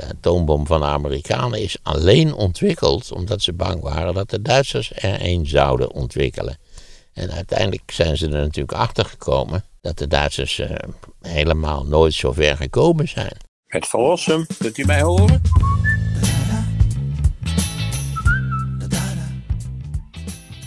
De atoombom van de Amerikanen is alleen ontwikkeld omdat ze bang waren dat de Duitsers er een zouden ontwikkelen. En uiteindelijk zijn ze er natuurlijk achter gekomen dat de Duitsers eh, helemaal nooit zo ver gekomen zijn. Het verlossen, kunt u mij horen?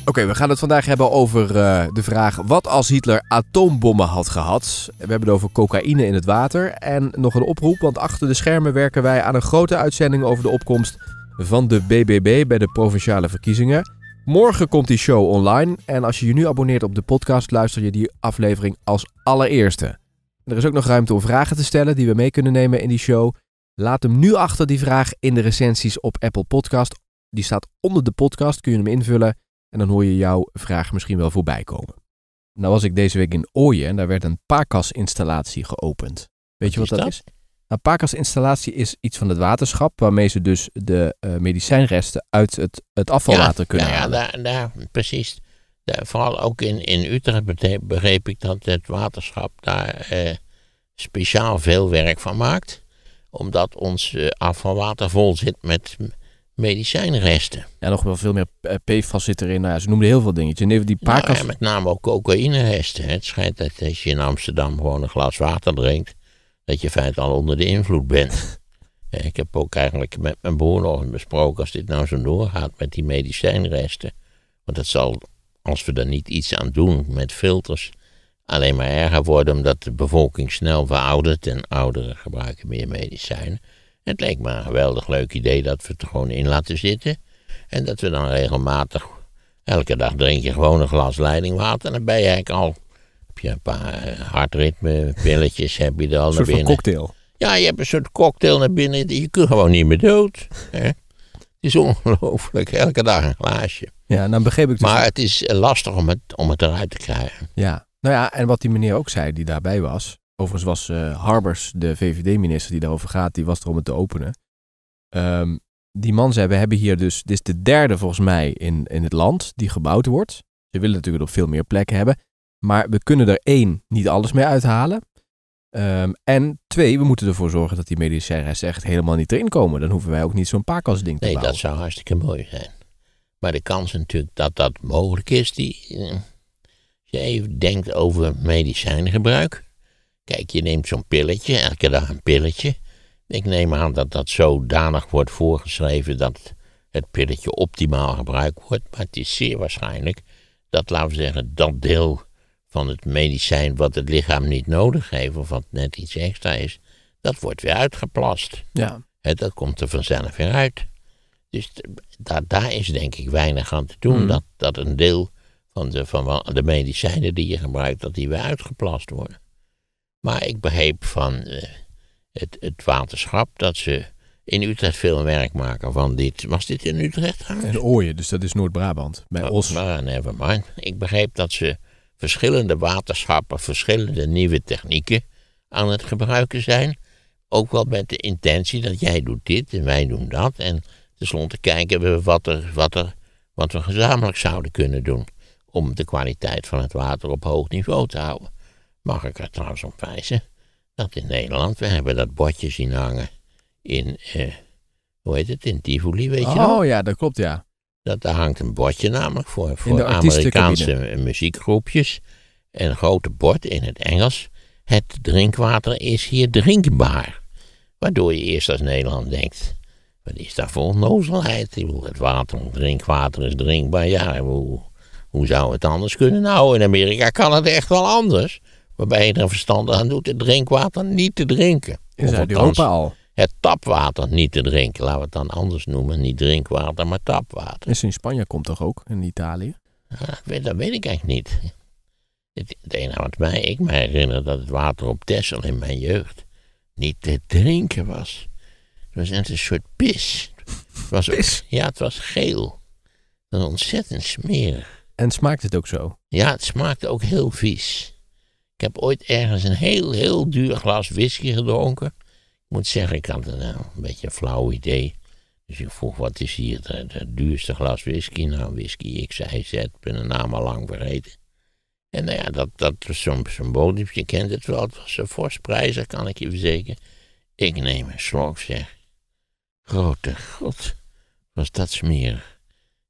Oké, we gaan het vandaag hebben over eh, de vraag: wat als Hitler atoombommen had gehad? We hebben het over cocaïne in het water. En nog een oproep, want achter de schermen werken wij aan een grote uitzending over de opkomst van de BBB bij de provinciale verkiezingen. Morgen komt die show online. En als je je nu abonneert op de podcast, luister je die aflevering als allereerste. er is ook nog ruimte om vragen te stellen die we mee kunnen nemen in die show. Laat hem nu achter die vraag in de recensies op Apple Podcast. Die staat onder de podcast, kun je hem invullen. En dan hoor je jouw vraag misschien wel voorbij komen. Nou was ik deze week in Ooyen en daar werd een paarkasinstallatie geopend. Weet je wat dat, is? Een nou, paarkasinstallatie is iets van het waterschap, waarmee ze dus de eh, medicijnresten uit het, het afvalwater kunnen halen. Ja, daar, precies. vooral ook in, in Utrecht begreep ik dat het waterschap daar eh, speciaal veel werk van maakt. Omdat ons eh, afvalwater vol zit met medicijnresten. Ja, nog wel veel meer eh, PFAS zit erin. Nou ja, ze noemden heel veel dingetjes. En die nou met name ook cocaïneresten. Het schijnt dat als je in Amsterdam gewoon een glas water drinkt, dat je feit al onder de invloed bent. Eh, ik heb ook eigenlijk met mijn broer nog besproken, als dit nou zo doorgaat met die medicijnresten. Want dat zal, als we er niet iets aan doen met filters, alleen maar erger worden, omdat de bevolking snel veroudert en ouderen gebruiken meer medicijnen. Het leek me een geweldig leuk idee dat we het er gewoon in laten zitten. En dat we dan regelmatig, elke dag drink je gewoon een glas leidingwater. En dan ben je eigenlijk al, heb je een paar eh, hartritme, pilletjes heb je er al naar binnen. Een cocktail. Ja, je hebt een soort cocktail naar binnen. Je kunt gewoon niet meer dood. Hè? Het is ongelooflijk. Elke dag een glaasje. Ja, dan nou begrijp ik het. Dus maar het is eh, lastig om het, om het eruit te krijgen. Ja. Nou ja, en wat die meneer ook zei, die daarbij was. Overigens was eh, Harbers, de VVD-minister die daarover gaat, die was er om het te openen. Ehm, die man zei, we hebben hier dus, dit is de derde volgens mij in, in het land die gebouwd wordt. Ze willen natuurlijk nog veel meer plekken hebben. Maar we kunnen er één, niet alles mee uithalen. Ehm, en twee, we moeten ervoor zorgen dat die medicijnen echt helemaal niet erin komen. Dan hoeven wij ook niet zo'n ding te nee, bouwen. Nee, dat zou hartstikke mooi zijn. Maar de kans natuurlijk dat dat mogelijk is, die... Eh, als je even denkt over medicijngebruik... Kijk, je neemt zo'n pilletje, elke dag een pilletje. Ik neem aan dat dat zodanig wordt voorgeschreven dat het pilletje optimaal gebruikt wordt. Maar het is zeer waarschijnlijk dat, laten we zeggen, dat deel van het medicijn wat het lichaam niet nodig heeft, of wat net iets extra is, dat wordt weer uitgeplast. Ja. He, dat komt er vanzelf weer uit. Dus daar, daar is denk ik weinig aan te doen. Hmm. Dat, dat een deel van de, van de medicijnen die je gebruikt, dat die weer uitgeplast worden. Maar ik begreep van eh, het, het waterschap dat ze in Utrecht veel werk maken van dit. Was dit in Utrecht In Ooyen, dus dat is Noord-Brabant, bij oh, Os. Maar never mind. Ik begreep dat ze verschillende waterschappen, verschillende nieuwe technieken aan het gebruiken zijn. Ook wel met de intentie dat jij doet dit en wij doen dat. En tenslotte kijken we wat, er, wat, er, wat we gezamenlijk zouden kunnen doen om de kwaliteit van het water op hoog niveau te houden mag ik er trouwens op wijzen dat in Nederland, we hebben dat bordje zien hangen in, eh, hoe heet het, in Tivoli, weet je wel? Oh ja, dat klopt, ja. Dat, daar hangt een bordje namelijk voor, voor Amerikaanse muziekgroepjes. Een grote bord in het Engels. Het drinkwater is hier drinkbaar. Waardoor je eerst als Nederland denkt, wat is daar voor onnozelheid? Het water, drinkwater is drinkbaar, ja, hoe, hoe zou het anders kunnen? Nou, in Amerika kan het echt wel anders waarbij je er verstand aan doet, het drinkwater niet te drinken. In Zuid-Europa al. Het tapwater niet te drinken. Laten we het dan anders noemen. Niet drinkwater, maar tapwater. Is in Spanje komt toch ook? In Italië? Ja, dat, weet, ik eigenlijk niet. Het, het wat mij, ik me herinner dat het water op Texel in mijn jeugd niet te drinken was. Het was net een soort pis. was pis? Ook, ja, het was geel. Een ontzettend smerig. En smaakt het ook zo? Ja, het smaakte ook heel vies. Ik heb ooit ergens een heel, heel duur glas whisky gedronken. Ik moet zeggen, ik had een, eh, een beetje een flauw idee. Dus ik vroeg, wat is hier het, duurste glas whisky? Nou, whisky zei, ik ben de naam al lang vergeten. En nou ja, dat, dat was zo'n symbool, je kent het wel. Het was een kan ik je verzekeren. Ik neem een slok, zeg. Grote god, was dat smerig.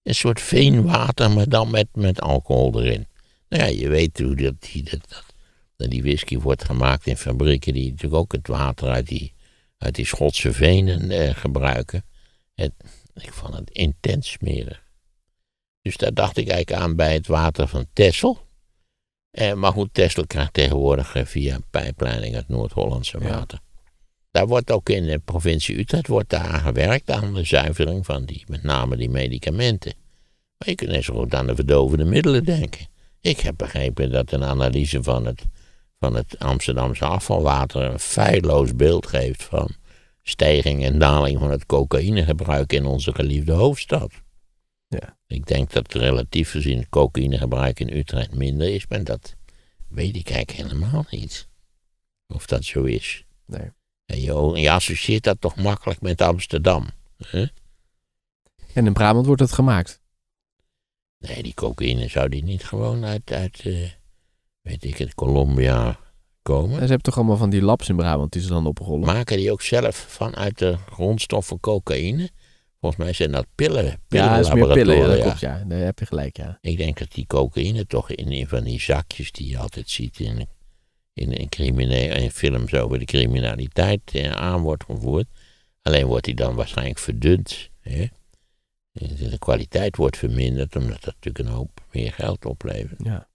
Een soort veenwater, maar dan met, met alcohol erin. Nou ja, je weet hoe dat, die, dat en die whisky wordt gemaakt in fabrieken die natuurlijk ook het water uit die, uit die Schotse venen eh, gebruiken. ik vond het intens smerig. Dus daar dacht ik eigenlijk aan bij het water van Texel. Eh, maar goed, Texel krijgt tegenwoordig eh, via pijpleiding het Noord-Hollandse water. Daar wordt ook in de provincie Utrecht wordt daar gewerkt aan de zuivering van die, met name die medicamenten. Maar je kunt net zo goed aan de verdovende middelen denken. Ik heb begrepen dat een analyse van het van het Amsterdamse afvalwater een feilloos beeld geeft van stijging en daling van het cocaïnegebruik in onze geliefde hoofdstad. Ja. Ik denk dat relatief gezien cocaïnegebruik in Utrecht minder is, maar dat weet ik eigenlijk helemaal niet. Of dat zo is. Nee. En je, je associeert dat toch makkelijk met Amsterdam. Hè? En in Brabant wordt dat gemaakt? Nee, die cocaïne zou die niet gewoon uit, uit eh, weet ik het, Colombia komen. En ze hebben toch allemaal van die labs in Brabant die ze dan oprollen? Maken die ook zelf vanuit de grondstoffen cocaïne? Volgens mij zijn dat pillen. pillen ja, dat is meer pillen. Ja, dat Klopt, ja. Daar heb je gelijk, ja. Ik denk dat die cocaïne toch in een van die zakjes die je altijd ziet in, in, in, crimine in films over de criminaliteit eh, aan wordt gevoerd. Alleen wordt die dan waarschijnlijk verdund. Hè? De kwaliteit wordt verminderd, omdat dat natuurlijk een hoop meer geld oplevert. Ja.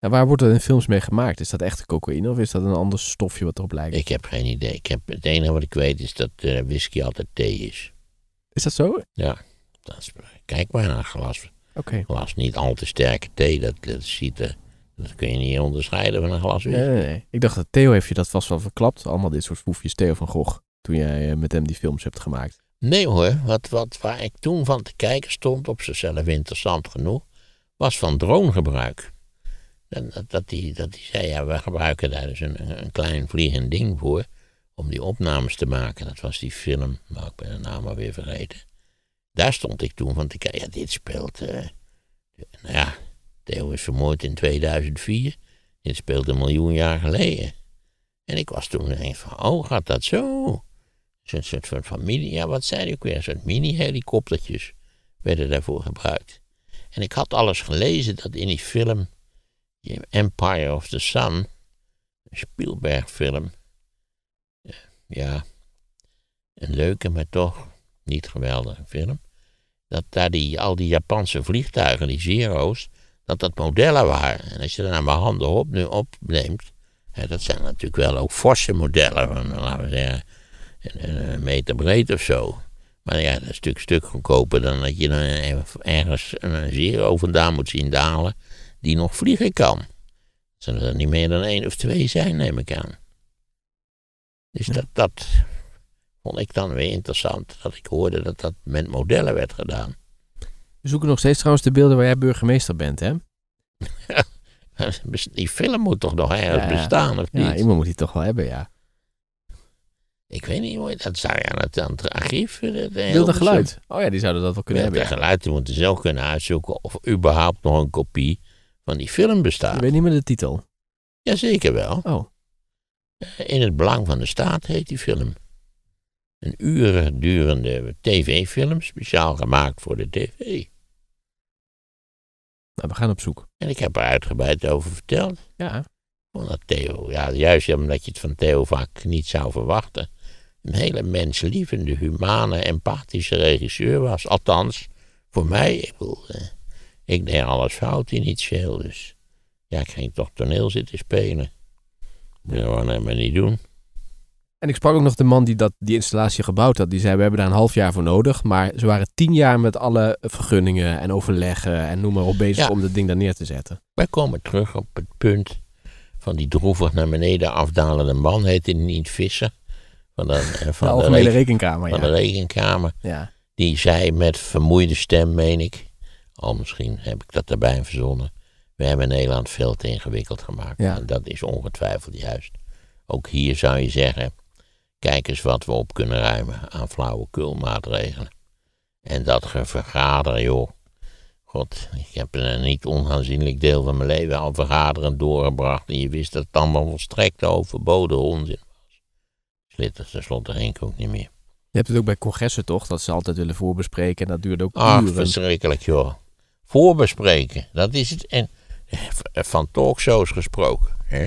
Ja, waar wordt dat in films mee gemaakt? Is dat echt cocaïne of is dat een ander stofje wat erop lijkt? Ik heb geen idee. Ik heb, het enige wat ik weet is dat uh, whisky altijd thee is. Is dat zo? Ja. Dat is, kijk maar naar een glas. Okay. Glas niet al te sterke thee. Dat, dat ziet Dat kun je niet onderscheiden van een glas whisky. Nee, nee, Ik dacht dat Theo heeft je dat vast wel verklapt. Allemaal dit soort foefjes Theo van Gogh. Toen jij eh, met hem die films hebt gemaakt. Nee hoor. Wat, wat, waar ik toen van te kijken stond op zichzelf interessant genoeg. Was van gebruik. Dat, dat, die, dat die zei, ja, we gebruiken daar dus een, een klein vliegend ding voor om die opnames te maken. Dat was die film, maar ik ben de naam alweer vergeten. Daar stond ik toen van te ja, dit speelt... Eh, nou ja, Theo is vermoord in 2004. Dit speelt een miljoen jaar geleden. En ik was toen denk van, oh, gaat dat zo? Zo'n soort van familie, ja, wat zei je ook weer? Een soort mini-helikoptertjes werden daarvoor gebruikt. En ik had alles gelezen dat in die film Empire of the Sun, een Spielberg-film. Ja, een leuke, maar toch niet geweldige film. Dat daar die, al die Japanse vliegtuigen, die Zero's, dat dat modellen waren. En als je dat aan mijn handen op, nu opneemt, hè, dat zijn natuurlijk wel ook forse modellen, van, laten we zeggen, een, meter breed of zo. Maar ja, dat is natuurlijk stuk goedkoper dan dat je dan ergens een zero vandaan moet zien dalen die nog vliegen kan. Zullen er niet meer dan één of twee zijn, neem ik aan. Dus dat, dat vond ik dan weer interessant, dat ik hoorde dat dat met modellen werd gedaan. We zoeken nog steeds trouwens de beelden waar jij burgemeester bent, hè? die film moet toch nog ergens bestaan, of niet? Ja, iemand moet die toch wel hebben, ja. Ik weet niet hoe dat zou je aan het, aan het archief. Eh, geluid. Oh ja, die zouden dat wel kunnen hebben. Ja. geluid, die moeten zelf kunnen uitzoeken of überhaupt nog een kopie van die film bestaat. Ik weet niet meer de titel. Jazeker wel. Oh. Eh, in het Belang van de Staat heet die film. Een uren durende tv-film, speciaal gemaakt voor de tv. Nou, we gaan op zoek. En ik heb er uitgebreid over verteld. Ja. Omdat Theo, ja, juist omdat je het van Theo vaak niet zou verwachten. Een hele menslievende, humane, empathische regisseur was. Althans, voor mij. Ik bedoel, eh, ik deed alles fout initieel, dus ja, ik ging toch toneel zitten spelen. Dat wou ik maar niet doen. En ik sprak ook nog de man die dat, die installatie gebouwd had. Die zei, we hebben daar een half jaar voor nodig. Maar ze waren tien jaar met alle vergunningen en overleggen en noem maar op bezig om dat ding daar neer te zetten. Wij komen terug op het punt van die droevig naar beneden afdalende man. Heet hij niet Visser? Van de, eh, van de algemene rekenkamer, Van de rekenkamer. Ja. Die zei met vermoeide stem, meen ik, al misschien heb ik dat erbij verzonnen. We hebben Nederland veel te ingewikkeld gemaakt. Ja. En dat is ongetwijfeld juist. Ook hier zou je zeggen, kijk eens wat we op kunnen ruimen aan flauwekulmaatregelen. En dat vergaderen, joh. God, ik heb een niet onaanzienlijk deel van mijn leven al vergaderen doorgebracht. En je wist dat het allemaal volstrekt overboden onzin was. Slit tenslotte tenslotte geen ook niet meer. Je hebt het ook bij congressen toch, dat ze altijd willen voorbespreken. En dat duurt ook Ach, uren. verschrikkelijk joh voorbespreken. Dat is het. En eh, van talkshows gesproken. Hè?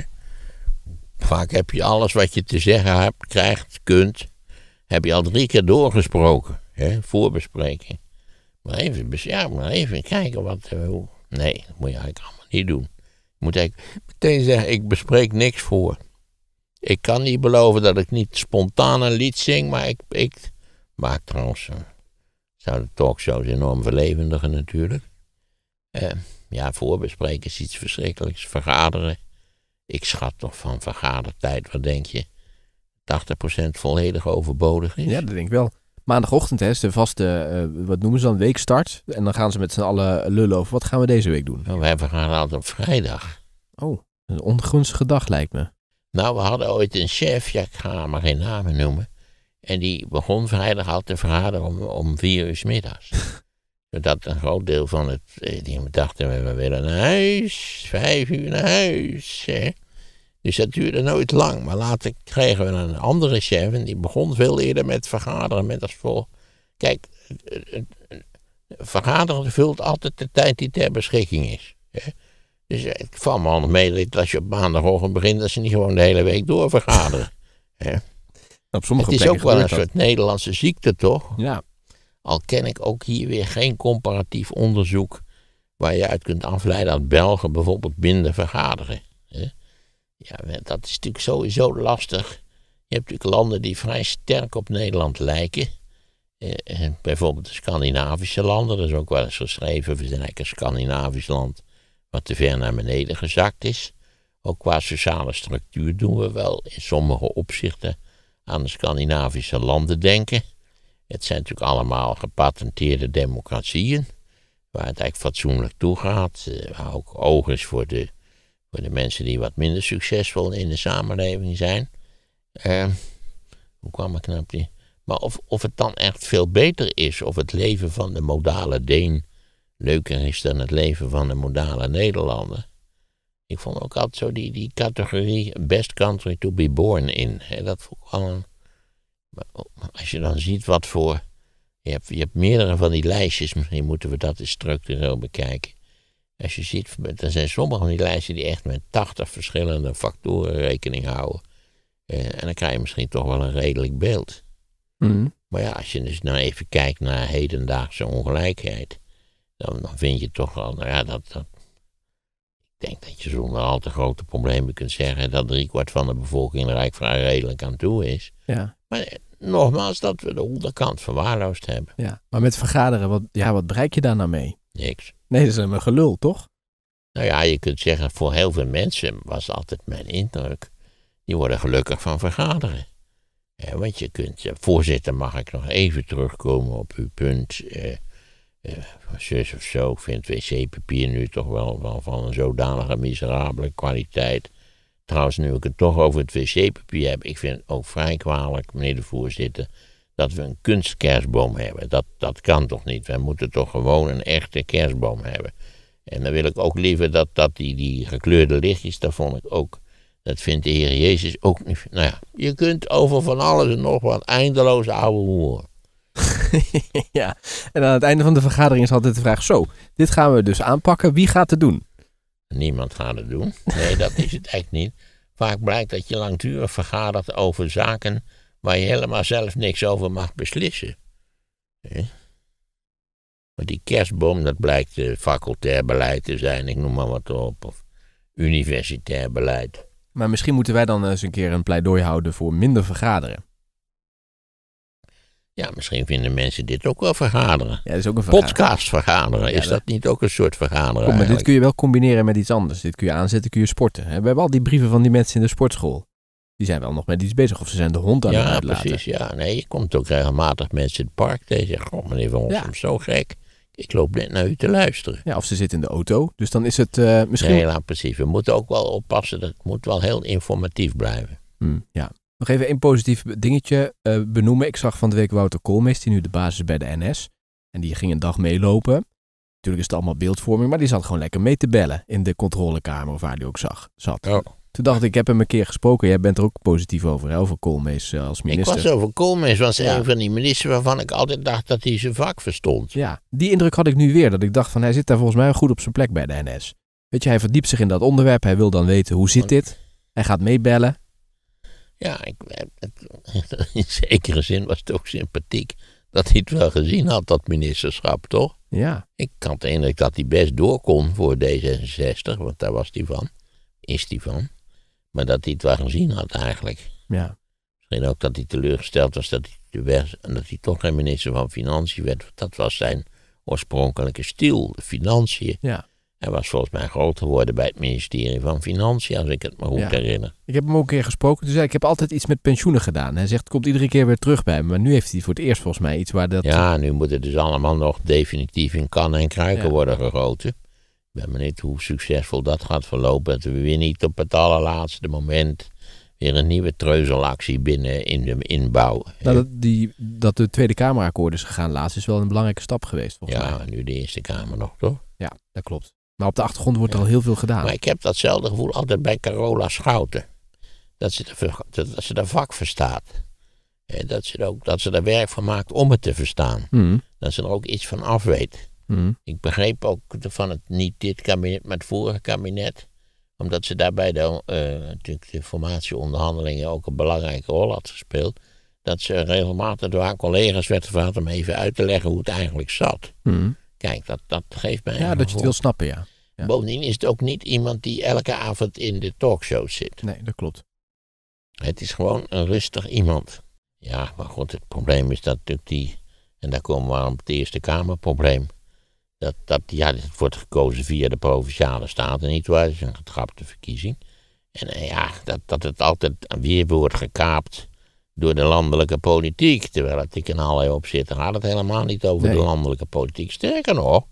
Vaak heb je alles wat je te zeggen hebt, krijgt, kunt, heb je al drie keer doorgesproken. Hè? Voorbespreken. Maar even, ja, maar even kijken wat. Eh, nee, dat moet je eigenlijk allemaal niet doen. Je moet eigenlijk meteen zeggen: ik bespreek niks voor. Ik kan niet beloven dat ik niet spontaan een lied zing, maar ik, ik maak trouwens. Eh, zou de talkshows enorm verlevendigen natuurlijk. Ehm, ja, voorbespreken is iets verschrikkelijks. Vergaderen. Ik schat toch van vergadertijd, wat denk je? 80% volledig overbodig is. Ja, dat denk ik wel. Maandagochtend hè, is de vaste, eh, wat noemen ze dan, weekstart. En dan gaan ze met z'n allen lullen over wat gaan we deze week doen. Nou, wij gaan altijd op vrijdag. Oh, een ongunstige dag lijkt me. Nou, we hadden ooit een chef, ja, ik ga maar geen namen noemen. En die begon vrijdag al te vergaderen om, om vier uur middags. Dat een groot deel van het. Eh, die dachten, we willen naar huis. Vijf uur naar huis. Hè? Dus dat duurde nooit lang. Maar later kregen we een andere chef. En die begon veel eerder met vergaderen. Met als vol Kijk, eh, eh, vergaderen vult altijd de tijd die ter beschikking is. Hè? Dus het valt me al mee dat als je op maandagochtend begint, dat ze niet gewoon de hele week door vergaderen. Hè? Nou, op sommige het is ook wel een soort Nederlandse ziekte, toch? Ja. Al ken ik ook hier weer geen comparatief onderzoek waar je uit kunt afleiden dat Belgen bijvoorbeeld minder vergaderen. Ja, dat is natuurlijk sowieso lastig. Je hebt natuurlijk landen die vrij sterk op Nederland lijken. Eh, eh, bijvoorbeeld de Scandinavische landen, dat is ook wel eens geschreven, we zijn eigenlijk een Scandinavisch land wat te ver naar beneden gezakt is. Ook qua sociale structuur doen we wel in sommige opzichten aan de Scandinavische landen denken. Het zijn natuurlijk allemaal gepatenteerde democratieën, waar het eigenlijk fatsoenlijk toe gaat. Eh, waar ook oog is voor de, voor de mensen die wat minder succesvol in de samenleving zijn. Ehm, hoe kwam ik nou die? Maar of, of het dan echt veel beter is, of het leven van de modale Deen leuker is dan het leven van de modale Nederlander. Ik vond ook altijd zo die, die categorie best country to be born in. dat vond ik wel een Oh, als je dan ziet wat voor. Je hebt, je hebt meerdere van die lijstjes, misschien moeten we dat eens structureel bekijken. Als je ziet, er zijn sommige van die lijsten die echt met 80 verschillende factoren rekening houden. Eh, en dan krijg je misschien toch wel een redelijk beeld. Mhm. Maar ja, als je dus nou even kijkt naar hedendaagse ongelijkheid, dan, vind je toch wel, nou ja, dat, dat, Ik denk dat je zonder al te grote problemen kunt zeggen dat driekwart van de bevolking er eigenlijk vrij redelijk aan toe is. Ja. Maar eh, nogmaals, dat we de onderkant verwaarloosd hebben. Ja, maar met vergaderen, wat, ja, wat bereik je daar nou mee? Niks. Nee, dat is een gelul, toch? Nou ja, je kunt zeggen, voor heel veel mensen was altijd mijn indruk. Die worden gelukkig van vergaderen. want je kunt, eh, voorzitter, mag ik nog even terugkomen op uw punt. Eh, eh, zus of zo, ik vind wc-papier nu toch wel, wel van een zodanige miserabele kwaliteit Trouwens, nu ik het toch over het wc-papier heb, ik vind het ook vrij kwalijk, meneer de voorzitter, dat we een kunstkerstboom hebben. Dat, dat kan toch niet? Wij moeten toch gewoon een echte kerstboom hebben. En dan wil ik ook liever dat, dat die, die gekleurde lichtjes, daar vond ik ook. Dat vindt de Heer Jezus ook niet. Nou ja, je kunt over van alles en nog wat eindeloze oude horen ja, en aan het einde van de vergadering is altijd de vraag: zo, dit gaan we dus aanpakken. Wie gaat het doen? Niemand gaat het doen. Nee, dat is het echt niet. Vaak blijkt dat je langdurig vergadert over zaken waar je helemaal zelf niks over mag beslissen. Want die kerstboom, dat blijkt eh, facultair beleid te zijn, ik noem maar wat op, of universitair beleid. Maar misschien moeten wij dan eh, eens een keer een pleidooi houden voor minder vergaderen. Ja, misschien vinden mensen dit ook wel vergaderen. Ja, is ook een Podcast vergaderen, is dat... niet ook een soort vergaderen? maar dit kun je wel combineren met iets anders. Dit kun je aanzetten, kun je sporten. We hebben al die brieven van die mensen in de sportschool. Die zijn wel nog met iets bezig of ze zijn de hond aan het uitlaten. Ja, precies. Ja, nee, je komt ook regelmatig mensen in het park tegen. Zeggen, god meneer Van Rossum, zo gek. Ik loop net naar u te luisteren. Ja, of ze zitten in de auto. Dus dan is het uh, misschien... Nee, nou, precies. We moeten ook wel oppassen. Dat moet wel heel informatief blijven. Hmm, ja, nog even één positief dingetje eh, benoemen. Ik zag van de week Wouter Koolmees, die nu de basis is bij de NS. En die ging een dag meelopen. Natuurlijk is het allemaal beeldvorming, maar die zat gewoon lekker mee te bellen in de controlekamer waar hij ook zag, zat. Oh. Toen dacht ik, ik heb hem een keer gesproken. Jij bent er ook positief over, hè? over Koolmees eh, als minister. Ik was over Koolmees, was een van die ministers waarvan ik altijd dacht dat hij zijn vak verstond. Ja, die indruk had ik nu weer. Dat ik dacht van, hij zit daar volgens mij goed op zijn plek bij de NS. Weet je, hij verdiept zich in dat onderwerp. Hij wil dan weten, hoe zit dit? Hij gaat meebellen. Ja, ik, eh, in zekere zin was het ook sympathiek dat hij het wel gezien had, dat ministerschap, toch? Ja. Ik had het dat hij best door kon voor D66, want daar was hij van. Is hij van. Maar dat hij het wel gezien had eigenlijk. Ja. Misschien ook dat hij teleurgesteld was dat hij, werd, en dat hij toch geen minister van Financiën werd. Dat was zijn oorspronkelijke stil, financiën. Ja. Hij was volgens mij groot geworden bij het ministerie van Financiën, als ik het me goed herinner. Ik heb hem ook een keer gesproken. zei: ik heb altijd iets met pensioenen gedaan. Hij zegt, het komt iedere keer weer terug bij me. Maar nu heeft hij voor het eerst volgens mij iets waar dat... Ja, nu moet het dus allemaal nog definitief in kannen en kruiken worden gegoten. Ik ben benieuwd hoe succesvol dat gaat verlopen. Dat we weer niet op het allerlaatste moment weer een nieuwe treuzelactie binnen in de inbouw. Nou, dat, die, dat de Tweede Kamerakkoord is gegaan laatst is wel een belangrijke stap geweest volgens ja, mij. Ja, nu de Eerste Kamer nog, toch? Ja, dat klopt. Maar op de achtergrond wordt er al heel veel gedaan. Maar ik heb datzelfde gevoel altijd bij Carola Schouten. Dat ze, de, dat ze vak verstaat. En dat ze, er ook, dat ze er werk van maakt om het te verstaan. Mm. Dat ze er ook iets van af weet. Mm. Ik begreep ook van het, niet dit kabinet, maar het vorige kabinet. Omdat ze daarbij de, informatieonderhandelingen eh, natuurlijk de formatieonderhandelingen ook een belangrijke rol had gespeeld. Dat ze regelmatig door haar collega's werd gevraagd om even uit te leggen hoe het eigenlijk zat. Mm. Kijk, dat, dat geeft mij. Ja, dat je het wil snappen, ja. Bovendien is het ook niet iemand die elke avond in de talkshow zit. Nee, dat klopt. Het is gewoon een rustig iemand. Ja, maar goed, het probleem is dat natuurlijk die. En daar komen we aan op het Eerste Kamerprobleem. Dat, dat, ja, het wordt gekozen via de provinciale staten, nietwaar? Dat is een getrapte verkiezing. En eh, ja, dat, dat het altijd weer wordt gekaapt door de landelijke politiek. Terwijl het ik in allerlei opzichten had het helemaal niet over de landelijke politiek. Sterker nog,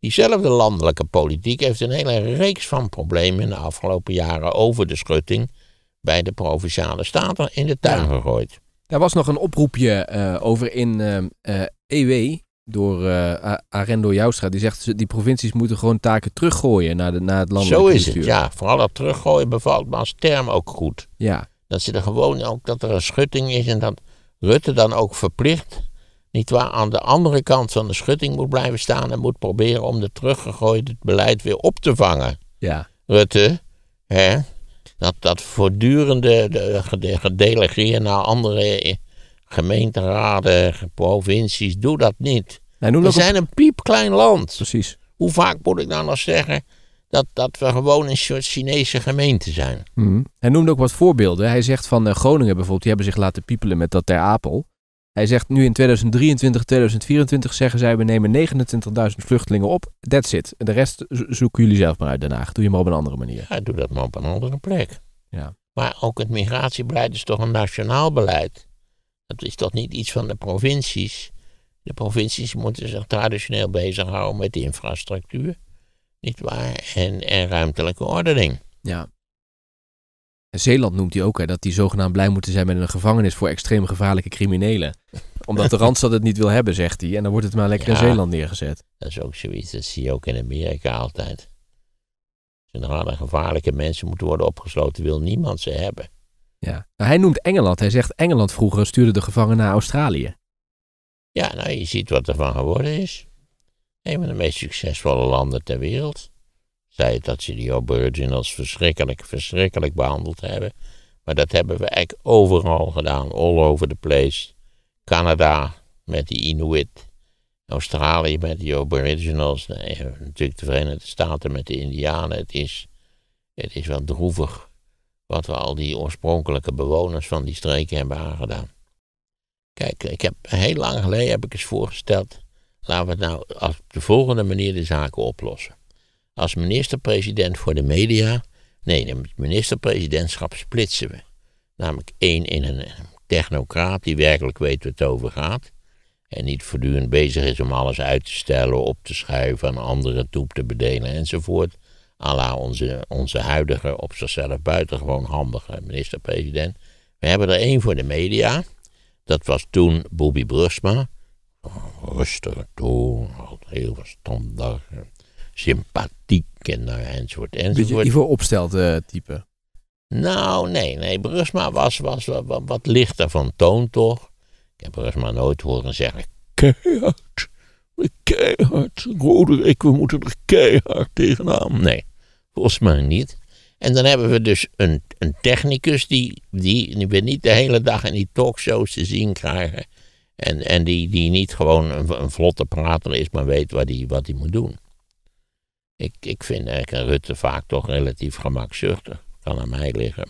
diezelfde landelijke politiek heeft een hele reeks van problemen in de afgelopen jaren over de schutting bij de provinciale staten in de tuin gegooid. Daar was nog een oproepje eh, over in uh, eh, EW eh, e door uh, Arendo Joustra. Die zegt, die provincies moeten gewoon taken teruggooien naar, de, naar het landelijk Zo is bestuur. het, ja. Vooral dat teruggooien bevalt me als term ook goed. Ja. Dat ze er gewoon ook, dat er een schutting is en dat Rutte dan ook verplicht, waar, aan de andere kant van de schutting moet blijven staan en moet proberen om de teruggegooide beleid weer op te vangen. Ja. Rutte, hè, dat, dat voortdurende de, gedelegeerd naar andere gemeenteraden, provincies, doe dat niet. We zijn een piepklein land. Precies. Hoe vaak moet ik nou nog zeggen, dat, dat we gewoon een soort Chinese gemeente zijn. Mhm. Hij noemde ook wat voorbeelden. Hij zegt van eh, Groningen bijvoorbeeld, die hebben zich laten piepelen met dat ter Apel. Hij zegt nu in 2023, 2024 zeggen zij we nemen 29.000 vluchtelingen op. That's it. De rest zoeken jullie zelf maar uit Den Haag. Doe je maar op een andere manier. Ja, doe dat maar op een andere plek. Ja. Maar ook het migratiebeleid is toch een nationaal beleid. Dat is toch niet iets van de provincies. De provincies moeten zich traditioneel bezighouden met de infrastructuur niet waar? En, en ruimtelijke ordening. Ja. En Zeeland noemt hij ook, hè, dat die zogenaamd blij moeten zijn met een gevangenis voor extreem gevaarlijke criminelen. Omdat de Randstad het niet wil hebben, zegt hij. En dan wordt het maar lekker in Zeeland neergezet. Dat is ook zoiets, dat zie je ook in Amerika altijd. Als gevaarlijke mensen moeten worden opgesloten, wil niemand ze hebben. Ja. Nou, hij noemt Engeland. Hij zegt Engeland vroeger stuurde de gevangenen naar Australië. Ja, nou je ziet wat er van geworden is een van de meest succesvolle landen ter wereld. Zij dat ze die Aboriginals verschrikkelijk, verschrikkelijk behandeld hebben. Maar dat hebben we eigenlijk overal gedaan, all over the place. Canada met die Inuit, Australië met die Aboriginals, natuurlijk de Verenigde Staten met de Indianen. Het is, het is wel droevig wat we al die oorspronkelijke bewoners van die streken hebben aangedaan. Kijk, ik heb heel lang geleden heb ik eens voorgesteld laten we het nou op de volgende manier de zaken oplossen. Als minister-president voor de media, nee, het minister-presidentschap splitsen we. Namelijk één in een technocraat die werkelijk weet wat het over gaat. En niet voortdurend bezig is om alles uit te stellen, op te schuiven, aan anderen toe te bedelen enzovoort. Alaa onze, onze huidige, op zichzelf buitengewoon handige minister-president. We hebben er één voor de media. Dat was toen Bobby Brusma rustig toon, altijd heel verstandig, eh, sympathiek en enzovoort eh, enzovoort. Beetje Ivo Opstelde eh, type? Nou, nee, nee. Brusma was, was, wat, lichter van toon toch. Ik heb Brusma nooit horen zeggen, keihard, keihard, Roderick, we moeten er keihard tegenaan. Nee, volgens mij niet. En dan hebben we dus een, een technicus die, die, die we niet de hele dag in die talkshows te zien krijgen. En, en die, die niet gewoon een, vlotte prater is, maar weet wat hij wat die moet doen. Ik, ik vind eigenlijk Rutte vaak toch relatief gemakzuchtig. Kan aan mij liggen.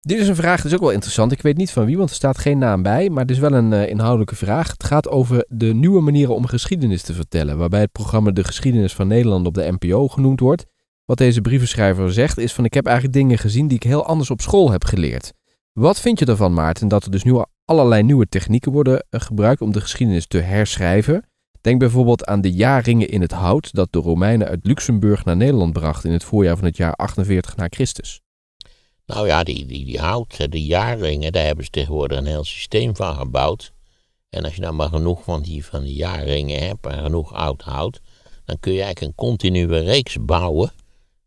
Dit is een vraag, dat is ook wel interessant. Ik weet niet van wie, want er staat geen naam bij. Maar het is wel een eh, inhoudelijke vraag. Het gaat over de nieuwe manieren om geschiedenis te vertellen. Waarbij het programma De Geschiedenis van Nederland op de NPO genoemd wordt. Wat deze brievenschrijver zegt is van ik heb eigenlijk dingen gezien die ik heel anders op school heb geleerd. Wat vind je ervan, Maarten, dat er dus nu allerlei nieuwe technieken worden eh, gebruikt om de geschiedenis te herschrijven? Denk bijvoorbeeld aan de jaarringen in het hout dat de Romeinen uit Luxemburg naar Nederland brachten in het voorjaar van het jaar 48 na Christus. Nou ja, die, die, die hout, eh, de jaarringen, daar hebben ze tegenwoordig een heel systeem van gebouwd. En als je nou maar genoeg van die, van die jaarringen hebt en genoeg oud hout, dan kun je eigenlijk een continue reeks bouwen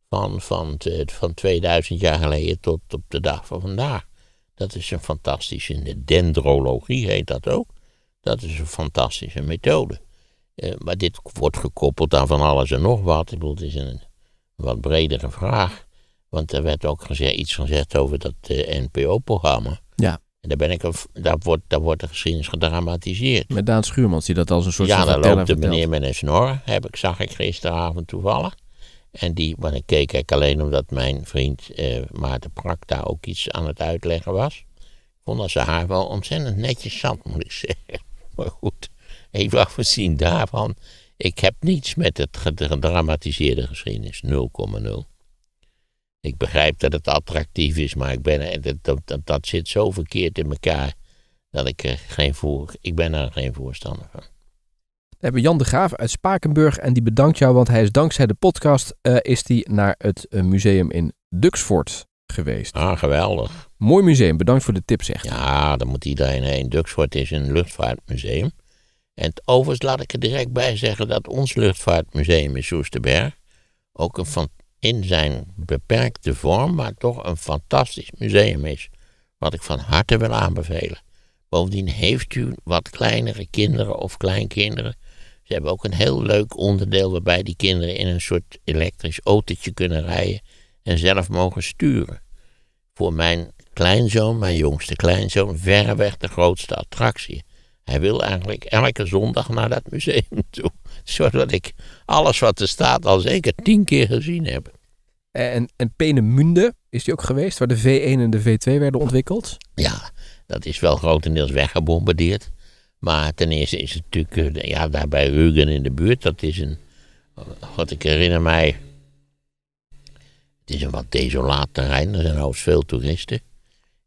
van, van, eh, van 2000 jaar geleden tot op de dag van vandaag. Dat is een fantastische, dendrologie heet dat ook. Dat is een fantastische methode. Eh, maar dit wordt gekoppeld aan van alles en nog wat. Ik bedoel, het is een wat bredere vraag. Want er werd ook gezegd, iets gezegd over dat eh, NPO-programma. Ja. En daar, ben ik, daar, wordt, daar wordt de geschiedenis gedramatiseerd. Met Daan Schuurmans, die dat als een soort Ja, daar loopt de meneer met een snor, heb ik, zag ik gisteravond toevallig. En die, maar ik keek ik alleen omdat mijn vriend eh, Maarten Prak daar ook iets aan het uitleggen was. Ik vond dat ze haar wel ontzettend netjes zat, moet ik zeggen. Maar goed, even afgezien daarvan. Ik heb niets met het gedramatiseerde geschiedenis, 0,0. Ik begrijp dat het attractief is, maar ik ben, eh, dat, dat, dat zit zo verkeerd in elkaar dat ik er geen voor, ik ben er geen voorstander van. We hebben Jan de Graaf uit Spakenburg. En die bedankt jou, want hij is dankzij de podcast eh, is die naar het eh, museum in Duxford geweest. Ah, geweldig. Mooi museum. Bedankt voor de tip, zegt Ja, dan moet iedereen heen. Duxford is een luchtvaartmuseum. En overigens laat ik er direct bij zeggen dat ons luchtvaartmuseum in Soesterberg ook een van, in zijn beperkte vorm, maar toch een fantastisch museum is. Wat ik van harte wil aanbevelen. Bovendien heeft u wat kleinere kinderen of kleinkinderen ze hebben ook een heel leuk onderdeel waarbij die kinderen in een soort elektrisch autootje kunnen rijden en zelf mogen sturen. Voor mijn kleinzoon, mijn jongste kleinzoon, verreweg de grootste attractie. Hij wil eigenlijk elke zondag naar dat museum toe, zodat ik alles wat er staat al zeker tien keer gezien heb. Eh, en, en Penemunde is die ook geweest, waar de V1 en de V2 werden ontwikkeld? Ja, dat is wel grotendeels weggebombardeerd. Maar ten eerste is het natuurlijk, eh, ja, daar bij Rügen in de buurt, dat is een, wat ik herinner mij, het is een wat desolaat terrein, er zijn hoogst veel toeristen.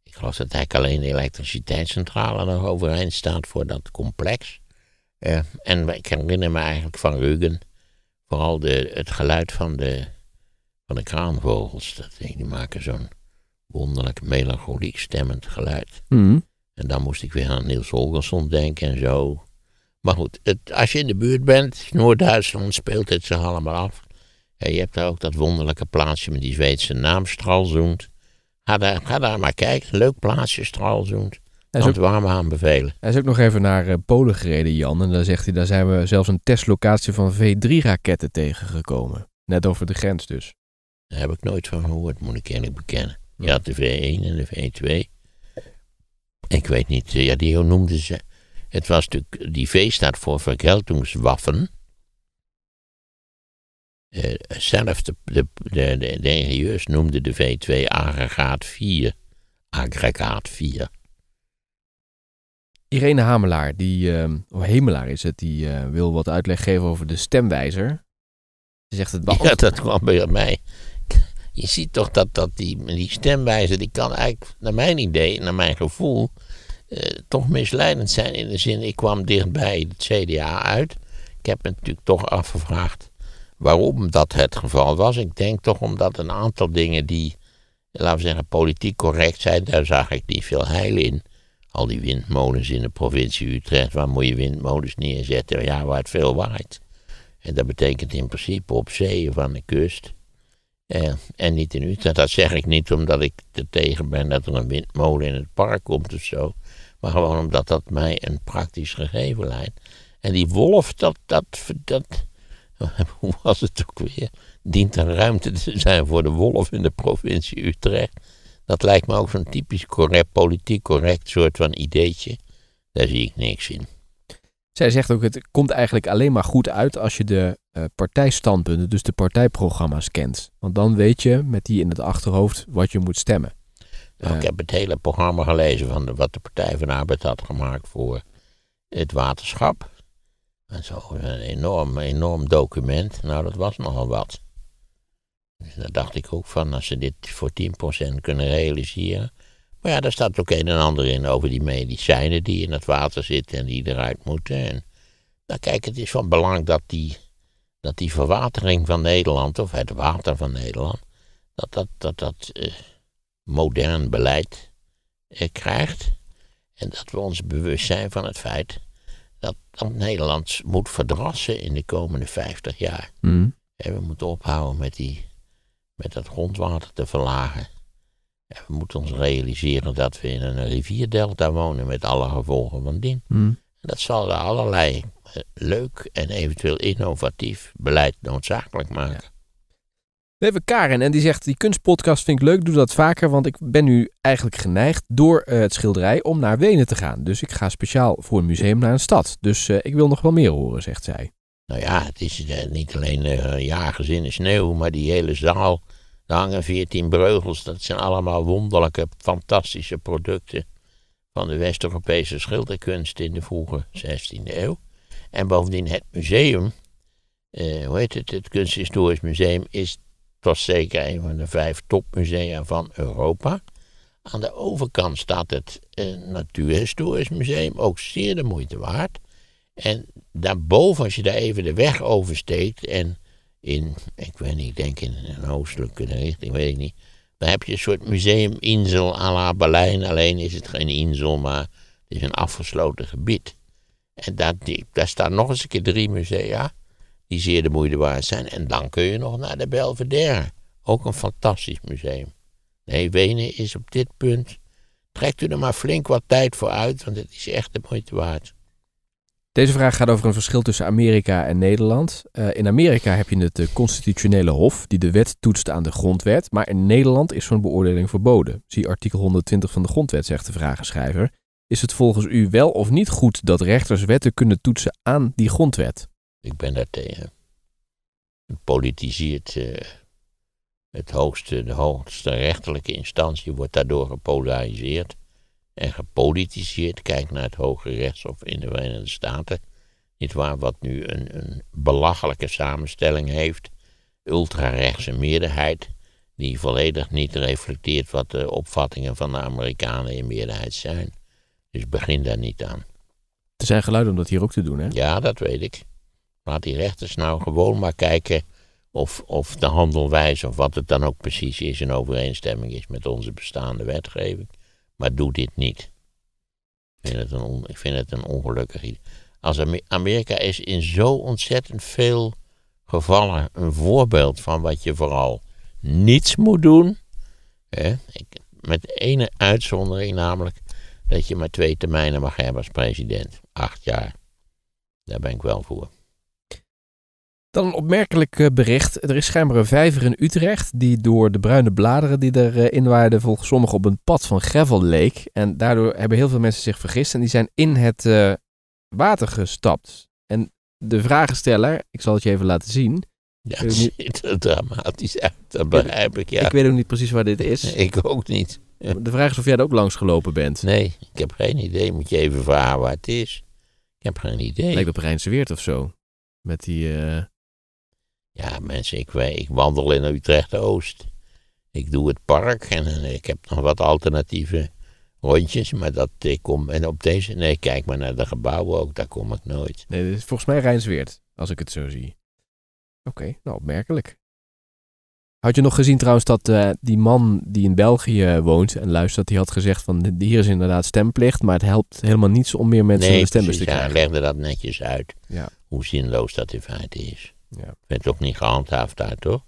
Ik geloof dat eigenlijk alleen de elektriciteitscentrale nog overeind staat voor dat complex. Eh, en ik herinner me eigenlijk van Rügen vooral de, het geluid van de, van de kraanvogels. Dat, die maken zo'n wonderlijk melancholiek stemmend geluid. Mm. En dan moest ik weer aan Niels Holgersson denken en zo. Maar goed, het, als je in de buurt bent, Noord-Duitsland speelt het zich allemaal af. En je hebt daar ook dat wonderlijke plaatsje met die Zweedse naam, Stralsund. Ga daar, daar maar kijken, leuk plaatsje Stralsund. Hij is warm aanbevelen. Hij is ook nog even naar eh, Polen gereden, Jan. En daar zegt hij, daar zijn we zelfs een testlocatie van V3-raketten tegengekomen. Net over de grens dus. Daar heb ik nooit van gehoord, moet ik eerlijk bekennen. Je had de V1 en de V2. Ik weet niet, eh, ja, die noemde ze. Het was natuurlijk, die V staat voor vergeldingswaffen. Uh, eh, zelf de, de, de, de, de ingenieurs noemden de V2 aggregaat 4. Aggregaat 4. Irene Hamelaar, die, uh, ehm, Hamelaar Hemelaar is het, die eh, wil wat uitleg geven over de stemwijzer. Ze zegt het beantwoord. Ja, dat kwam bij mij. Je ziet toch dat, dat die, die stemwijzer, die kan eigenlijk, naar mijn idee, naar mijn gevoel, eh, toch misleidend zijn in de zin, ik kwam dichtbij het CDA uit. Ik heb me natuurlijk toch afgevraagd waarom dat het geval was. Ik denk toch omdat een aantal dingen die, laten we zeggen, politiek correct zijn, daar zag ik niet veel heil in. Al die windmolens in de provincie Utrecht, waar moet je windmolens neerzetten? Ja, waar het veel waait. En dat betekent in principe op zee van de kust. Eh, en niet in Utrecht. Dat zeg ik niet omdat ik er tegen ben dat er een windmolen in het park komt of zo. Maar gewoon omdat dat mij een praktisch gegeven lijkt. En die wolf, dat, dat, dat, hoe was het ook weer? Dient er ruimte te zijn voor de wolf in de provincie Utrecht. Dat lijkt me ook zo'n typisch correct, politiek correct soort van ideetje. Daar zie ik niks in. Zij zegt ook, het komt eigenlijk alleen maar goed uit als je de eh, partijstandpunten, dus de partijprogramma's kent. Want dan weet je met die in het achterhoofd wat je moet stemmen ik heb het hele programma gelezen van de, wat de Partij van de Arbeid had gemaakt voor het waterschap. En zo, een enorm, enorm document. Nou, dat was nogal wat. Dus daar dacht ik ook van, als ze dit voor 10% kunnen realiseren. Maar ja, daar staat ook een en ander in over die medicijnen die in het water zitten en die eruit moeten. En, nou kijk, het is van belang dat die, dat die verwatering van Nederland, of het water van Nederland, dat, dat, dat, dat eh, modern beleid eh, krijgt. En dat we ons bewust zijn van het feit dat, dat Nederland moet verdrassen in de komende 50 jaar. Mm. En we moeten ophouden met, die, met dat grondwater te verlagen. En we moeten ons realiseren dat we in een rivierdelta wonen met alle gevolgen van dien. Mm. En dat zal allerlei eh, leuk en eventueel innovatief beleid noodzakelijk maken. We hebben Karen en die zegt: Die kunstpodcast vind ik leuk, doe dat vaker. Want ik ben nu eigenlijk geneigd door eh, het schilderij om naar Wenen te gaan. Dus ik ga speciaal voor een museum naar een stad. Dus eh, ik wil nog wel meer horen, zegt zij. Nou ja, het is eh, niet alleen jagers in sneeuw, maar die hele zaal. Er hangen 14 breugels. Dat zijn allemaal wonderlijke, fantastische producten van de West-Europese schilderkunst in de vroege 16e eeuw. En bovendien het museum, hoe heet het, het Kunsthistorisch Museum, is het was zeker een van de vijf topmusea van Europa. Aan de overkant staat het eh, Natuurhistorisch Museum, ook zeer de moeite waard. En daarboven, als je daar even de weg oversteekt en in, ik weet niet, ik denk in een oostelijke richting, weet ik niet. Dan heb je een soort museum à la Berlijn, alleen is het geen Insel, maar het is een afgesloten gebied. En daar, daar staan nog eens een keer drie musea die zeer de moeite waard zijn. En dan kun je nog naar de Belvedere. Ook een fantastisch museum. Nee, Wenen is op dit punt. Trekt u er maar flink wat tijd voor uit, want het is echt de moeite waard. Deze vraag gaat over een verschil tussen Amerika en Nederland. Eh, in Amerika heb je het eh, constitutionele hof, die de wet toetst aan de grondwet. Maar in Nederland is zo'n beoordeling verboden. Zie artikel 120 van de grondwet, zegt de vragenschrijver. Is het volgens u wel of niet goed dat rechters wetten kunnen toetsen aan die grondwet? Ik ben daar tegen. Het politiseert eh, het hoogste, de hoogste rechterlijke instantie, wordt daardoor gepolariseerd en gepolitiseerd. Kijk naar het Hoge Rechtshof in de Verenigde Staten. Niet waar, wat nu een, een belachelijke samenstelling heeft. Ultrarechtse meerderheid, die volledig niet reflecteert wat de opvattingen van de Amerikanen in meerderheid zijn. Dus begin daar niet aan. Er zijn geluiden om dat hier ook te doen, hè? Ja, dat weet ik. Laat die rechters nou gewoon maar kijken of, of de handelwijze of wat het dan ook precies is in overeenstemming is met onze bestaande wetgeving. Maar doe dit niet. Ik vind het een, on, ik vind het een ongelukkig idee. Als Amerika is in zo ontzettend veel gevallen een voorbeeld van wat je vooral niets moet doen. Hè? met ene uitzondering, namelijk dat je maar twee termijnen mag hebben als president. Acht jaar. Daar ben ik wel voor. Dan een opmerkelijk eh, bericht. Er is schijnbaar een vijver in Utrecht die door de bruine bladeren die erin eh, waren volgens sommigen op een pad van gravel leek. En daardoor hebben heel veel mensen zich vergist en die zijn in het eh, water gestapt. En de vragensteller, ik zal het je even laten zien. Ja, het ziet er dramatisch uit, dat begrijp ik, ja. Ik weet ook niet precies waar dit is. ik ook niet. De vraag is of jij er ook langs gelopen bent. Nee, ik heb geen idee. Moet je even vragen waar het is. Ik heb geen idee. Lijkt op Rijnse Weert of zo. Met die... Ja, mensen, ik, ik wandel in Utrecht-Oost. Ik doe het park en eh, ik heb nog wat alternatieve rondjes, maar dat kom. En op deze, nee, kijk maar naar de gebouwen ook, daar kom ik nooit. Nee, dit is volgens mij Rijnsweert, als ik het zo zie. Oké, nou opmerkelijk. Had je nog gezien trouwens dat eh, die man die in België woont en luistert, die had gezegd van hier is inderdaad stemplicht, maar het helpt helemaal niets om meer mensen nee, de stembus te krijgen. Ja, legde dat netjes uit. Ja. Hoe zinloos dat in feite is. Ja. bent ook niet gehandhaafd daar, toch?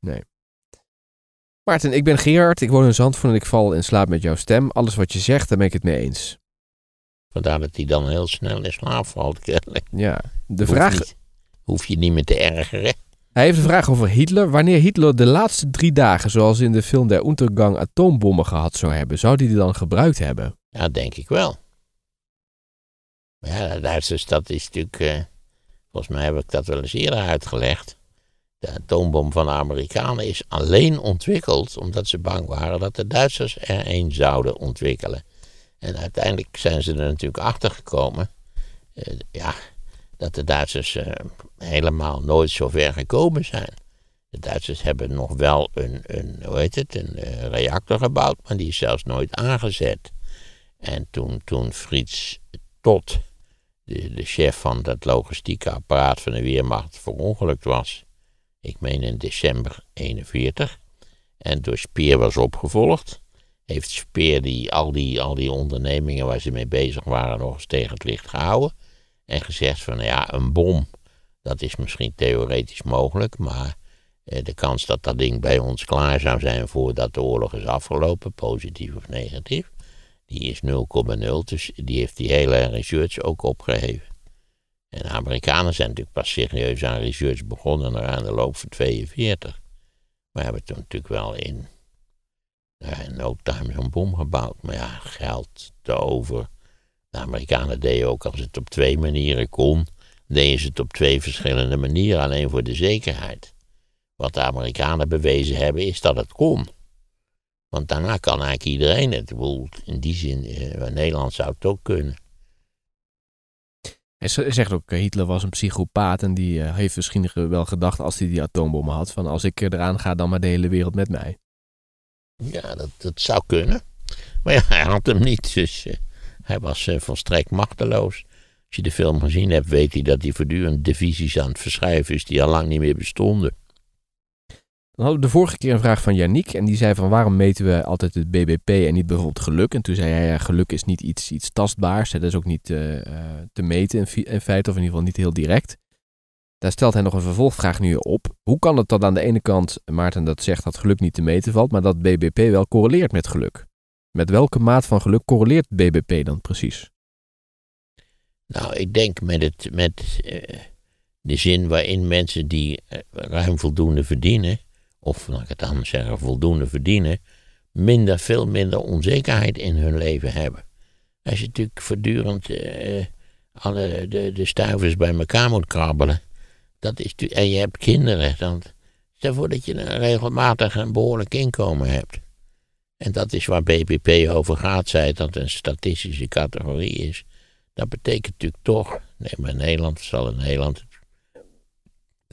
Nee. Maarten, ik ben Gerard, ik woon in Zandvoort en ik val in slaap met jouw stem. Alles wat je zegt, daar ben ik het mee eens. Vandaar dat hij dan heel snel in slaap valt, Ja, de vraag... hoef je niet meer te ergeren. Hij heeft een vraag over Hitler. Wanneer Hitler de laatste drie dagen, zoals in de film Der Untergang, atoombommen gehad zou hebben, zou hij die dan gebruikt hebben? Ja, denk ik wel. Ja, de Duitse stad is natuurlijk... Eh, Volgens mij heb ik dat wel eens eerder uitgelegd. De atoombom van de Amerikanen is alleen ontwikkeld omdat ze bang waren dat de Duitsers er een zouden ontwikkelen. En uiteindelijk zijn ze er natuurlijk achter gekomen. Eh, ja, dat de Duitsers eh, helemaal nooit zo ver gekomen zijn. De Duitsers hebben nog wel een, een hoe heet het, een eh, reactor gebouwd, maar die is zelfs nooit aangezet. En toen, toen Frits Tot de, chef van dat logistieke apparaat van de Weermacht verongelukt was. Ik meen in december 41. En door Speer was opgevolgd. Heeft Speer die, al, die, al die ondernemingen waar ze mee bezig waren nog eens tegen het licht gehouden. En gezegd van nou ja, een bom, dat is misschien theoretisch mogelijk, maar eh, de kans dat dat ding bij ons klaar zou zijn voordat de oorlog is afgelopen, positief of negatief, die is 0,0, dus die heeft die hele research ook opgeheven. En de Amerikanen zijn natuurlijk pas serieus aan research begonnen aan de loop van 42. Maar hebben toen natuurlijk wel in, in no time een bom gebouwd. Maar ja, geld te over. De Amerikanen deden ook als het op twee manieren kon, deden ze het op twee verschillende manieren, alleen voor de zekerheid. Wat de Amerikanen bewezen hebben is dat het kon. Want daarna kan eigenlijk iedereen het. In die zin, in eh, Nederland zou het ook kunnen. Hij zegt ook, eh, Hitler was een psychopaat en die eh, heeft misschien wel gedacht als hij die atoombommen had, van als ik eraan ga, dan maar de hele wereld met mij. Ja, dat, dat zou kunnen. Maar ja, hij had hem niet, dus hij was uh, volstrekt machteloos. Als je de film gezien hebt, weet hij dat hij voortdurend divisies aan het verschrijven is die al lang niet meer bestonden. Dan hadden we de vorige keer een vraag van Yannick. En die zei van waarom meten we altijd het BBP en niet bijvoorbeeld geluk? En toen zei hij, ja, geluk is niet iets, iets tastbaars. Dat is ook niet eh, eh, te meten in, in feite, of in ieder geval niet heel direct. Daar stelt hij nog een vervolgvraag nu op. Hoe kan het dat aan de ene kant Maarten dat zegt dat geluk niet te meten valt, maar dat BBP wel correleert met geluk? Met welke maat van geluk correleert BBP dan precies? Nou, ik denk met, het, met eh, de zin waarin mensen die ruim voldoende verdienen, of laat ik het anders zeggen, voldoende verdienen, minder, veel minder onzekerheid in hun leven hebben. Als je natuurlijk voortdurend eh, alle de, de stuivers bij elkaar moet krabbelen, dat is, en je hebt kinderen, dan stel voor dat je een regelmatig een behoorlijk inkomen hebt. En dat is waar BBP over gaat, zei dat een statistische categorie is. Dat betekent natuurlijk toch, neem maar Nederland, zal in Nederland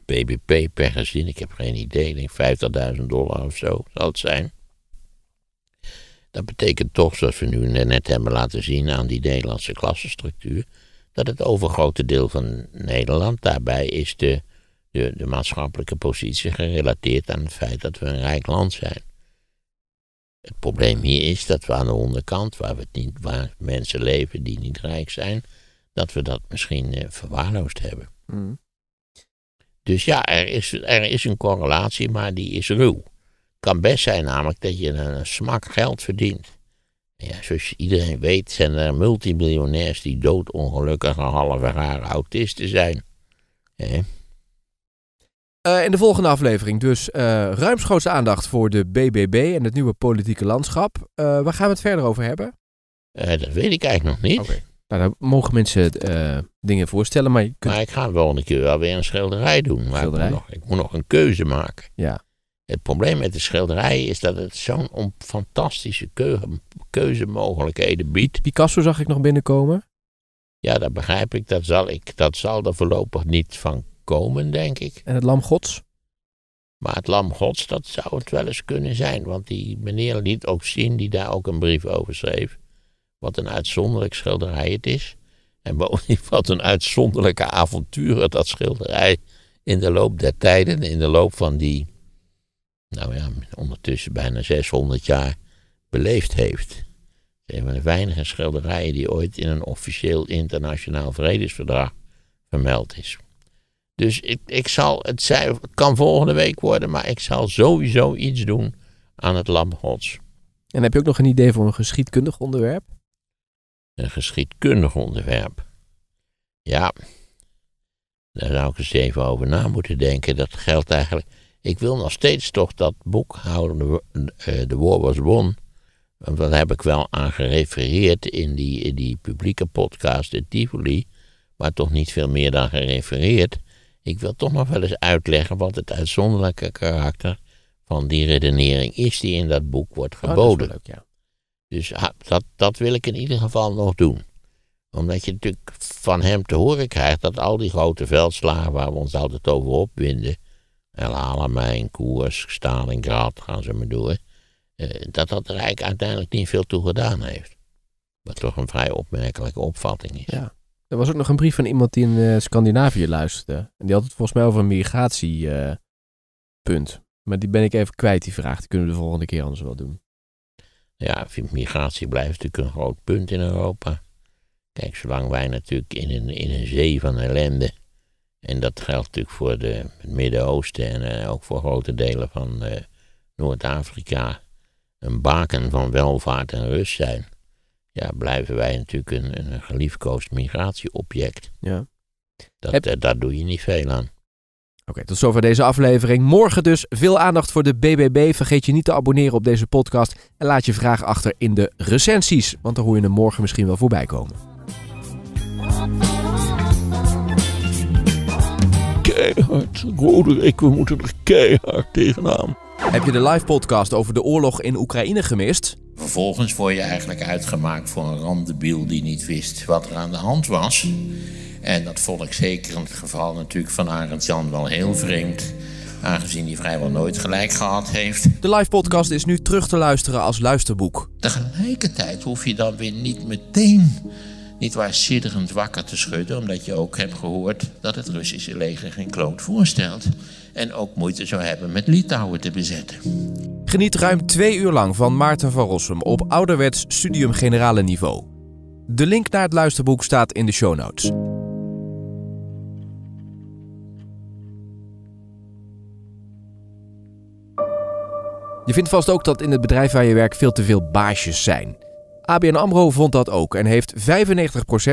BBP per gezin, ik heb geen idee, denk 50.000 dollar of zo zal het zijn. Dat betekent toch, zoals we nu net hebben laten zien aan die Nederlandse klassenstructuur, dat het overgrote deel van Nederland, daarbij is de, de, de maatschappelijke positie gerelateerd aan het feit dat we een rijk land zijn. Het probleem hier is dat we aan de onderkant, waar, we niet, waar mensen leven die niet rijk zijn, dat we dat misschien eh, verwaarloosd hebben. Mm. Dus ja, er is, er is een correlatie, maar die is ruw. kan best zijn namelijk dat je een smak geld verdient. Ja, zoals iedereen weet zijn er multimiljonairs die doodongelukkige halve rare autisten zijn. Eh? in de volgende aflevering dus uh, ruimschoots aandacht voor de BBB en het nieuwe politieke landschap. Uh, waar gaan we het verder over hebben? Eh, dat weet ik eigenlijk nog niet. Okay. Nou, daar mogen mensen eh, dingen voorstellen, maar... Je kunt... Maar ik ga wel een keer wel weer een schilderij doen. Maar schilderij? Ik, moet nog, ik moet nog een keuze maken. Ja. Het probleem met de schilderij is dat het zo'n fantastische keuze, keuzemogelijkheden biedt. Picasso zag ik nog binnenkomen. Ja, dat begrijp ik. Dat zal, ik, dat zal er voorlopig niet van komen, denk ik. En het lam gods? Maar het lam gods, dat zou het wel eens kunnen zijn. Want die meneer liet ook zien, die daar ook een brief over schreef wat een uitzonderlijk schilderij het is. En bovendien, wat een uitzonderlijke avontuur dat schilderij in de loop der tijden, in de loop van die, nou ja, ondertussen bijna 600 jaar beleefd heeft. Een van de weinige schilderijen die ooit in een officieel internationaal vredesverdrag vermeld is. Dus ik, ik zal, het, het kan volgende week worden, maar ik zal sowieso iets doen aan het Lam Gods. En heb je ook nog een idee voor een geschiedkundig onderwerp? een geschiedkundig onderwerp. Ja, daar zou ik eens even over na moeten denken. Dat geldt eigenlijk. Ik wil nog steeds toch dat boek houden, eh, The War Was Won. Want daar heb ik wel aan gerefereerd in die, in die publieke podcast, de Tivoli. Maar toch niet veel meer dan gerefereerd. Ik wil toch nog wel eens uitleggen wat het uitzonderlijke karakter van die redenering is die in dat boek wordt oh, geboden. Oh, leuk, ja. Dus dat, dat wil ik in ieder geval nog doen. Omdat je natuurlijk van hem te horen krijgt dat al die grote veldslagen waar we ons altijd over opwinden. El Alamein, Koers, Stalingrad, gaan ze maar door. Eh, dat dat rijk uiteindelijk niet veel toe gedaan heeft. Wat toch een vrij opmerkelijke opvatting is. Ja. Er was ook nog een brief van iemand die in eh, Scandinavië luisterde. En die had het volgens mij over een migratiepunt. Eh, maar die ben ik even kwijt, die vraag. Die kunnen we de volgende keer anders wel doen. Ja, migratie blijft natuurlijk een groot punt in Europa. Kijk, zolang wij natuurlijk in een, in een zee van ellende. En dat geldt natuurlijk voor de, het Midden-Oosten en eh, ook voor grote delen van eh, Noord-Afrika. Een baken van welvaart en rust zijn. Ja, blijven wij natuurlijk een, een geliefkoosd migratieobject. Ja. Dat, eh, daar doe je niet veel aan. Oké, okay, tot zover deze aflevering. Morgen dus veel aandacht voor de BBB. Vergeet je niet te abonneren op deze podcast en laat je vraag achter in de recensies, want dan hoor je hem morgen misschien wel voorbij komen. Keihard, Roderick, we moeten er keihard tegenaan. Heb je de live podcast over de oorlog in Oekraïne gemist? Vervolgens word je eigenlijk uitgemaakt voor een randdebiel die niet wist wat er aan de hand was. En dat vond ik zeker in het geval natuurlijk van Arend Jan wel heel vreemd. Aangezien hij vrijwel nooit gelijk gehad heeft. De live podcast is nu terug te luisteren als luisterboek. Tegelijkertijd hoef je dan weer niet meteen niet waar sidderend wakker te schudden, omdat je ook hebt gehoord dat het Russische leger geen kloot voorstelt en ook moeite zou hebben met Litouwen te bezetten. Geniet ruim twee uur lang van Maarten van Rossum op ouderwets studium generale niveau. De link naar het luisterboek staat in de show notes. Je vindt vast ook dat in het bedrijf waar je werkt veel te veel baasjes zijn. ABN AMRO vond dat ook en heeft 95%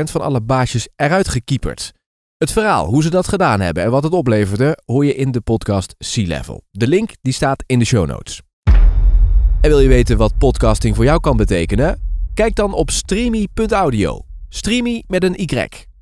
van alle baasjes eruit gekieperd. Het verhaal, hoe ze dat gedaan hebben en wat het opleverde, hoor je in de podcast C-Level. De link die staat in de show notes. En wil je weten wat podcasting voor jou kan betekenen? Kijk dan op streamy.audio. Streamy met een Y.